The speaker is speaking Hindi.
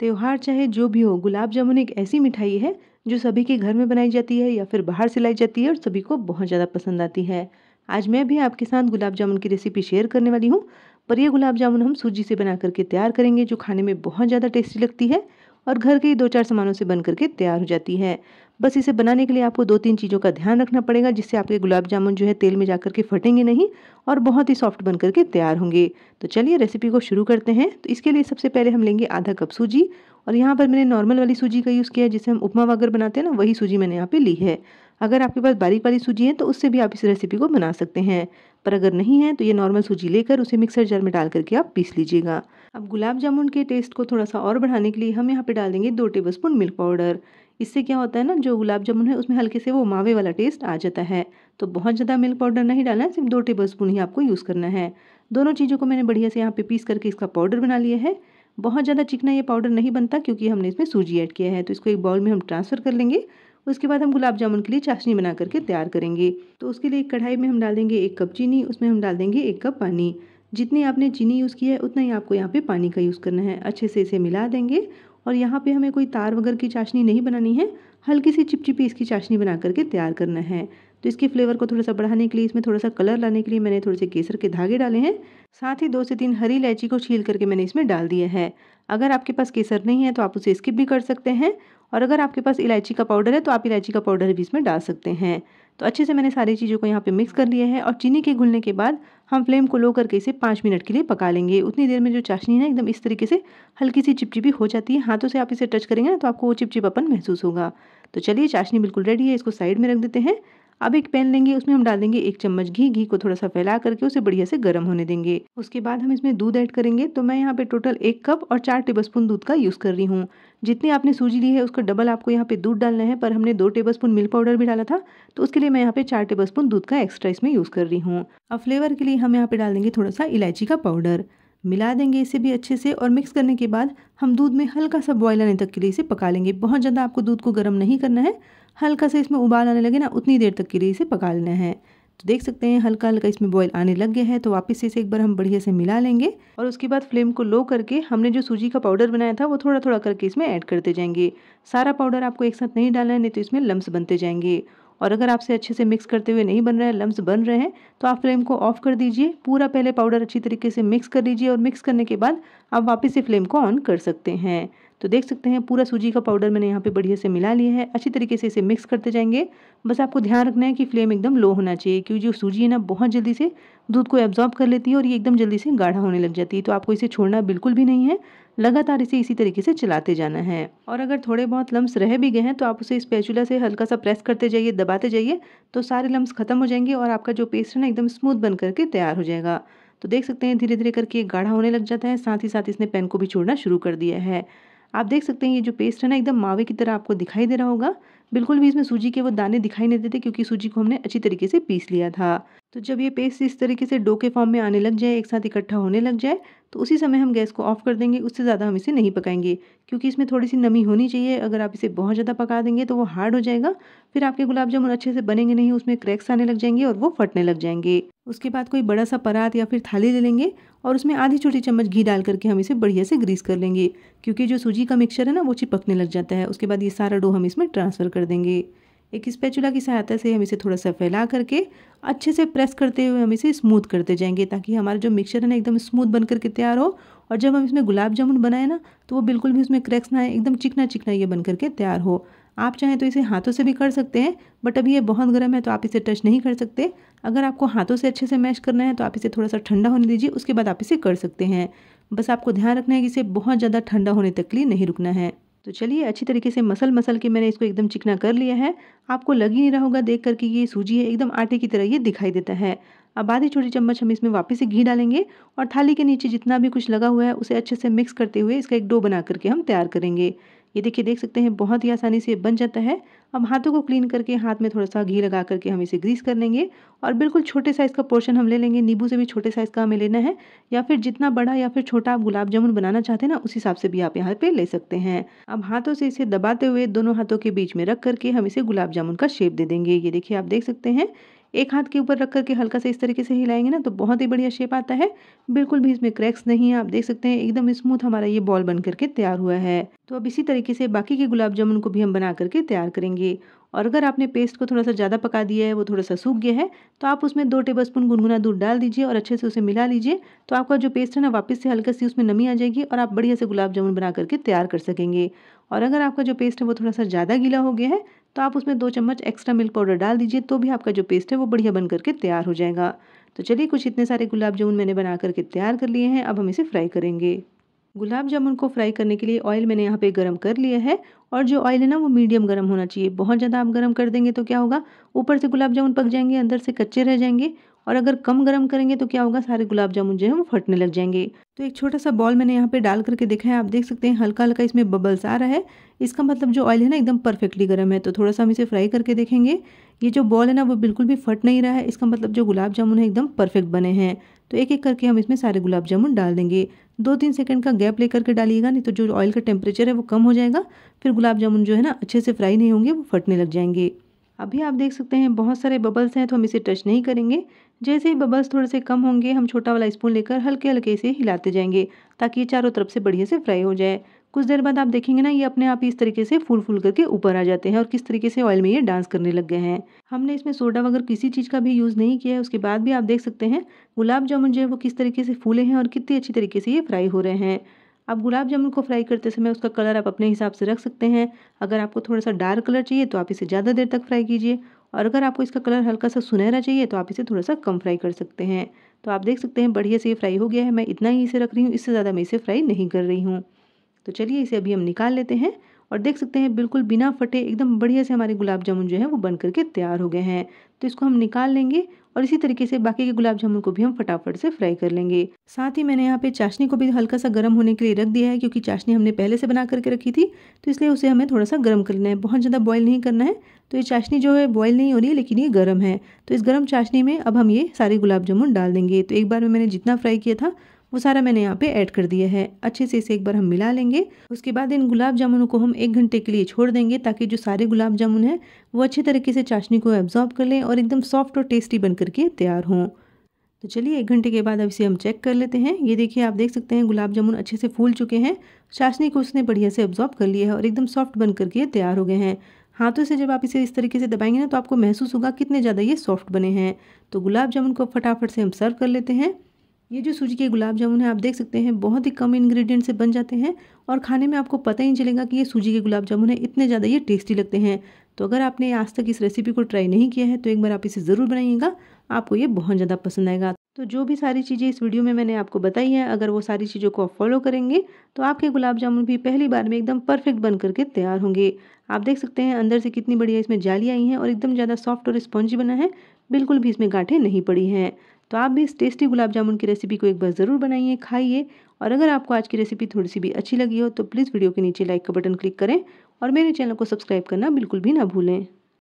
त्यौहार चाहे जो भी हो गुलाब जामुन एक ऐसी मिठाई है जो सभी के घर में बनाई जाती है या फिर बाहर से लाई जाती है और सभी को बहुत ज़्यादा पसंद आती है आज मैं भी आपके साथ गुलाब जामुन की रेसिपी शेयर करने वाली हूँ पर यह गुलाब जामुन हम सूजी से बना करके तैयार करेंगे जो खाने में बहुत ज़्यादा टेस्टी लगती है और घर के ही दो चार सामानों से बन करके तैयार हो जाती है बस इसे बनाने के लिए आपको दो तीन चीज़ों का ध्यान रखना पड़ेगा जिससे आपके गुलाब जामुन जो है तेल में जा करके फटेंगे नहीं और बहुत ही सॉफ्ट बन करके तैयार होंगे तो चलिए रेसिपी को शुरू करते हैं तो इसके लिए सबसे पहले हम लेंगे आधा कप सूजी और यहाँ पर मैंने नॉर्मल वाली सूजी का यूज़ किया है जिसे हम उपमा वगैरह बनाते हैं ना वही सूजी मैंने यहाँ पर ली है अगर आपके पास बारीक वाली सूजी है तो उससे भी आप इस रेसिपी को बना सकते हैं पर अगर नहीं है तो ये नॉर्मल सूजी लेकर उसे मिक्सर जार में डाल करके आप पीस लीजिएगा अब गुलाब जामुन के टेस्ट को थोड़ा सा और बढ़ाने के लिए हम यहाँ पे डाल देंगे दो टेबल स्पून मिल्क पाउडर इससे क्या होता है ना जो गुलाब जामुन है उसमें हल्के से वो मावे वाला टेस्ट आ जाता है तो बहुत ज़्यादा मिल्क पाउडर नहीं डालना है सिर्फ दो टेबल स्पून ही आपको यूज़ करना है दोनों चीज़ों को मैंने बढ़िया से यहाँ पे पीस करके इसका पाउडर बना लिया है बहुत ज़्यादा चिकना ये पाउडर नहीं बनता क्योंकि हमने इसमें सूजी ऐड किया है तो इसको एक बाउल में हम ट्रांसफ़र कर लेंगे उसके बाद हम गुलाब जामुन के लिए चाशनी बना करके तैयार करेंगे तो उसके लिए एक कढ़ाई में हम डाल देंगे एक कप चीनी उसमें हम डाल देंगे एक कप पानी जितनी आपने चीनी यूज़ की है उतना ही आपको यहाँ पे पानी का यूज़ करना है अच्छे से इसे मिला देंगे और यहाँ पे हमें कोई तार वगैरह की चाशनी नहीं बनानी है हल्की सी चिपचिपी इसकी चाशनी बना करके तैयार करना है तो इसके फ्लेवर को थोड़ा सा बढ़ाने के लिए इसमें थोड़ा सा कलर लाने के लिए मैंने थोड़े से केसर के धागे डाले हैं साथ ही दो से तीन हरी इलायची को छील करके मैंने इसमें डाल दिया है अगर आपके पास केसर नहीं है तो आप उसे स्किप भी कर सकते हैं और अगर आपके पास इलायची का पाउडर है तो आप इलायची का पाउडर भी इसमें डाल सकते हैं तो अच्छे से मैंने सारी चीज़ों को यहाँ पे मिक्स कर लिया है और चीनी के घुलने के बाद हम फ्लेम को लो करके इसे पाँच मिनट के लिए पका लेंगे उतनी देर में जो चाशनी है एकदम इस तरीके से हल्की सी चिपचिपी हो जाती है हाथों से आप इसे टच करेंगे ना तो आपको वो चिपचिपापन महसूस होगा तो चलिए चाशनी बिल्कुल रेडी है इसको साइड में रख देते हैं अब एक पैन लेंगे उसमें हम डाल देंगे एक चम्मच घी घी को थोड़ा सा फैला करके उसे बढ़िया से गर्म होने देंगे उसके बाद हम इसमें दूध ऐड करेंगे तो मैं यहाँ पे टोटल एक कप और चार टेबलस्पून दूध का यूज़ कर रही हूँ जितनी आपने सूजी ली है उसका डबल आपको यहाँ पे दूध डालना है पर हमने दो टेबलस्पून मिल्क पाउडर भी डाला था तो उसके लिए मैं यहाँ पे चार टेबलस्पून दूध का एक्स्ट्रा इसमें यूज़ कर रही हूँ अब फ्लेवर के लिए हम यहाँ पे डाल देंगे थोड़ा सा इलायची का पाउडर मिला देंगे इसे भी अच्छे से और मिक्स करने के बाद हम दूध में हल्का सा बॉयल आने तक के लिए इसे पका लेंगे बहुत ज़्यादा आपको दूध को गर्म नहीं करना है हल्का से इसमें उबाल आने लगे ना उतनी देर तक के लिए इसे पका लेना है तो देख सकते हैं हल्का हल्का इसमें बॉयल आने लग गया है तो वापस इसे एक बार हम बढ़िया से मिला लेंगे और उसके बाद फ्लेम को लो करके हमने जो सूजी का पाउडर बनाया था वो थोड़ा थोड़ा करके इसमें ऐड करते जाएंगे सारा पाउडर आपको एक साथ नहीं डालना है नहीं तो इसमें लम्स बनते जाएंगे और अगर आपसे अच्छे से मिक्स करते हुए नहीं बन रहा है लम्स बन रहे हैं तो आप फ्लेम को ऑफ कर दीजिए पूरा पहले पाउडर अच्छी तरीके से मिक्स कर लीजिए और मिक्स करने के बाद आप वापस से फ्लेम को ऑन कर सकते हैं तो देख सकते हैं पूरा सूजी का पाउडर मैंने यहाँ पे बढ़िया से मिला लिया है अच्छी तरीके से इसे मिक्स करते जाएंगे बस आपको ध्यान रखना है कि फ्लेम एकदम लो होना चाहिए क्योंकि जो सूजी है ना बहुत जल्दी से दूध को एब्जॉर्ब कर लेती है और ये एकदम जल्दी से गाढ़ा होने लग जाती है तो आपको इसे छोड़ना बिल्कुल भी नहीं है लगातार इसे इसी तरीके से चलाते जाना है और अगर थोड़े बहुत लम्स रह भी गए हैं तो आप उसे इस पैचूला से हल्का सा प्रेस करते जाइए दबाते जाइए तो सारे लम्स खत्म हो जाएंगे और आपका जो पेस्ट है ना एकदम स्मूथ बन करके तैयार हो जाएगा तो देख सकते हैं धीरे धीरे करके गाढ़ा होने लग जाता है साथ ही साथ इसने पेन को भी छोड़ना शुरू कर दिया है आप देख सकते हैं ये जो पेस्ट है ना एकदम मावे की तरह आपको दिखाई दे रहा होगा बिल्कुल भी इसमें सूजी के वो दाने दिखाई नहीं देते क्योंकि सूजी को हमने अच्छी तरीके से पीस लिया था तो जब ये पेस्ट इस तरीके से डो के फॉर्म में आने लग जाए एक साथ इकट्ठा होने लग जाए तो उसी समय हम गैस को ऑफ कर देंगे उससे ज़्यादा हम इसे नहीं पकाएंगे क्योंकि इसमें थोड़ी सी नमी होनी चाहिए अगर आप इसे बहुत ज़्यादा पका देंगे तो वो हार्ड हो जाएगा फिर आपके गुलाब जामुन अच्छे से बनेंगे नहीं उसमें क्रैक्स आने लग जाएंगे और वो फटने लग जाएंगे उसके बाद कोई बड़ा सा परात या फिर थाली ले लेंगे और उसमें आधी छोटी चम्मच घी डाल करके हम इसे बढ़िया से ग्रीस कर लेंगे क्योंकि जो सूजी का मिक्सचर है ना वो चिपकने लग जाता है उसके बाद ये सारा डो हम इसमें ट्रांसफ़र कर देंगे एक स्पैचुला की सहायता से हम इसे थोड़ा सा फैला करके अच्छे से प्रेस करते हुए हम इसे स्मूथ करते जाएंगे ताकि हमारा जो मिक्सचर है ना एकदम स्मूथ बन करके तैयार हो और जब हम इसमें गुलाब जामुन बनाए ना तो वो बिल्कुल भी उसमें क्रैक्स ना आए एकदम चिकना चिकना ये बन करके तैयार हो आप चाहें तो इसे हाथों से भी कर सकते हैं बट अभी ये बहुत गर्म है तो आप इसे टच नहीं कर सकते अगर आपको हाथों से अच्छे से मैश करना है तो आप इसे थोड़ा सा ठंडा होने दीजिए उसके बाद आप इसे कर सकते हैं बस आपको ध्यान रखना है कि इसे बहुत ज़्यादा ठंडा होने तक लिए नहीं रुकना है तो चलिए अच्छी तरीके से मसल मसल के मैंने इसको एकदम चिकना कर लिया है आपको लग ही नहीं रहा होगा देख करके ये सूजी है एकदम आटे की तरह ये दिखाई देता है अब आधी छोटी चम्मच हम इसमें वापस से घी डालेंगे और थाली के नीचे जितना भी कुछ लगा हुआ है उसे अच्छे से मिक्स करते हुए इसका एक डो बना करके हम तैयार करेंगे ये देखिए देख सकते हैं बहुत ही आसानी से बन जाता है अब हाथों को क्लीन करके हाथ में थोड़ा सा घी लगा करके हम इसे ग्रीस कर लेंगे और बिल्कुल छोटे साइज़ का पोर्शन हम ले लेंगे नींबू से भी छोटे साइज़ का हमें लेना है या फिर जितना बड़ा या फिर छोटा आप गुलाब जामुन बनाना चाहते हैं ना उस हिसाब से भी आप यहाँ पे ले सकते हैं अब हाथों से इसे दबाते हुए दोनों हाथों के बीच में रख करके हम इसे गुलाब जामुन का शेप दे देंगे ये देखिए आप देख सकते हैं एक हाथ के ऊपर रख करके हल्का सा इस तरीके से हिलाएंगे ना तो बहुत ही बढ़िया शेप आता है बिल्कुल भी इसमें क्रैक्स नहीं है आप देख सकते हैं एकदम स्मूथ हमारा ये बॉल बन करके तैयार हुआ है तो अब इसी तरीके से बाकी के गुलाब जामुन को भी हम बना करके तैयार करेंगे और अगर आपने पेस्ट को थोड़ा सा ज़्यादा पका दिया है वो थोड़ा सा सूख गया है तो आप उसमें दो टेबल स्पून गुनगुना दूध डाल दीजिए और अच्छे से उसे मिला लीजिए तो आपका जो पेस्ट है ना वापस से हल्का सी उसमें नमी आ जाएगी और आप बढ़िया से गुलाब जामुन बना करके तैयार कर सकेंगे और अगर आपका जो पेस्ट है वो थोड़ा सा ज़्यादा गीला हो गया है तो आप उसमें दो चम्मच एक्स्ट्रा मिल्क पाउडर डाल दीजिए तो भी आपका जो पेस्ट है वो बढ़िया बन करके तैयार हो जाएगा तो चलिए कुछ इतने सारे गुलाब जामुन मैंने बना करके तैयार कर लिए हैं अब हम इसे फ्राई करेंगे गुलाब जामुन को फ्राई करने के लिए ऑयल मैंने यहाँ पे गरम कर लिया है और जो ऑयल है ना वो मीडियम गरम होना चाहिए बहुत ज़्यादा आप गरम कर देंगे तो क्या होगा ऊपर से गुलाब जामुन पक जाएंगे अंदर से कच्चे रह जाएंगे और अगर कम गर्म करेंगे तो क्या होगा सारे गुलाब जामुन जो है वो फटने लग जाएंगे तो एक छोटा सा बॉल मैंने यहाँ पे डाल करके देखा है आप देख सकते हैं हल्का हल्का इसमें बबल्स आ रहा है इसका मतलब जो ऑयल है ना एकदम परफेक्टली गर्म है तो थोड़ा सा हम इसे फ्राई करके देखेंगे ये जो बॉल है ना वो बिल्कुल भी फट नहीं रहा है इसका मतलब जो गुलाब जामुन है एकदम परफेक्ट बने हैं तो एक एक करके हम इसमें सारे गुलाब जामुन डाल देंगे दो तीन सेकंड का गैप लेकर के डालिएगा नहीं तो जो ऑयल का टेम्परेचर है वो कम हो जाएगा फिर गुलाब जामुन जो है ना अच्छे से फ्राई नहीं होंगे वो फटने लग जाएंगे अभी आप देख सकते हैं बहुत सारे बबल्स हैं तो हम इसे टच नहीं करेंगे जैसे ही बबल्स थोड़े से कम होंगे हम छोटा वाला स्पून लेकर हल्के हल्के से हिलाते जाएंगे ताकि ये चारों तरफ से बढ़िया से फ्राई हो जाए कुछ देर बाद आप देखेंगे ना ये अपने आप ही इस तरीके से फूल फूल करके ऊपर आ जाते हैं और किस तरीके से ऑयल में ये डांस करने लग गए हैं हमने इसमें सोडा वगैरह किसी चीज़ का भी यूज़ नहीं किया है उसके बाद भी आप देख सकते हैं गुलाब जामुन जो है वो किस तरीके से फूले हैं और कितनी अच्छी तरीके से ये फ्राई हो रहे हैं आप गुलाब जामुन को फ्राई करते समय उसका कलर आप अपने हिसाब से रख सकते हैं अगर आपको थोड़ा सा डार्क कलर चाहिए तो आप इसे ज़्यादा देर तक फ्राई कीजिए और अगर आपको इसका कलर हल्का सा सुनहरा चाहिए तो आप इसे थोड़ा सा कम फ्राई कर सकते हैं तो आप देख सकते हैं बढ़िया से ये फ्राई हो गया है मैं इतना ही इसे रख रही हूँ इससे ज़्यादा मैं इसे फ्राई नहीं कर रही हूँ तो चलिए इसे अभी हम निकाल लेते हैं और देख सकते हैं बिल्कुल बिना फटे एकदम बढ़िया से हमारे गुलाब जामुन जो है वो बन करके तैयार हो गए हैं तो इसको हम निकाल लेंगे और इसी तरीके से बाकी के गुलाब जामुन को भी हम फटाफट से फ्राई कर लेंगे साथ ही मैंने यहाँ पे चाशनी को भी हल्का सा गर्म होने के लिए रख दिया है क्योंकि चाशनी हमने पहले से बना करके रखी थी तो इसलिए उसे हमें थोड़ा सा गर्म कर लेना है बहुत ज़्यादा बॉयल नहीं करना है तो ये चाशनी जो है बॉयल नहीं हो रही है लेकिन ये गर्म है तो इस गर्म चाशनी में अब हम ये सारे गुलाब जामुन डाल देंगे तो एक बार में मैंने जितना फ्राई किया था वो सारा मैंने यहाँ पे ऐड कर दिया है अच्छे से इसे एक बार हम मिला लेंगे उसके बाद इन गुलाब जामुनों को हम एक घंटे के लिए छोड़ देंगे ताकि जो सारे गुलाब जामुन हैं वो अच्छे तरीके से चाशनी को एब्जॉर्ब कर लें और एकदम सॉफ्ट और टेस्टी बन करके तैयार हों तो चलिए एक घंटे के बाद अब इसे हम चेक कर लेते हैं ये देखिए आप देख सकते हैं गुलाब जामुन अच्छे से फूल चुके हैं चाशनी को उसने बढ़िया से एब्जॉर्ब कर लिया है और एकदम सॉफ्ट बन करके तैयार हो गए हैं हाथों से जब आप इसे इस तरीके से दबाएंगे ना तो आपको महसूस होगा कितने ज़्यादा ये सॉफ्ट बने हैं तो गुलाब जामुन को फटाफट से हम सर्व कर लेते हैं ये जो सूजी के गुलाब जामुन है आप देख सकते हैं बहुत ही कम इंग्रेडिएंट से बन जाते हैं और खाने में आपको पता ही नहीं चलेगा कि ये सूजी के गुलाब जामुन है इतने ज़्यादा ये टेस्टी लगते हैं तो अगर आपने आज तक इस रेसिपी को ट्राई नहीं किया है तो एक बार आप इसे ज़रूर बनाइएगा आपको ये बहुत ज़्यादा पसंद आएगा तो जो भी सारी चीज़ें इस वीडियो में मैंने आपको बताई हैं अगर वो सारी चीज़ों को आप फॉलो करेंगे तो आपके गुलाब जामुन भी पहली बार में एकदम परफेक्ट बन करके तैयार होंगे आप देख सकते हैं अंदर से कितनी बढ़िया इसमें जाली आई है और एकदम ज़्यादा सॉफ्ट और स्पॉन्जी बना है बिल्कुल भी इसमें गाँठें नहीं पड़ी हैं तो आप भी इस टेस्टी गुलाब जामुन की रेसिपी को एक बार ज़रूर बनाइए खाइए और अगर आपको आज की रेसिपी थोड़ी सी भी अच्छी लगी हो तो प्लीज़ वीडियो के नीचे लाइक का बटन क्लिक करें और मेरे चैनल को सब्सक्राइब करना बिल्कुल भी ना भूलें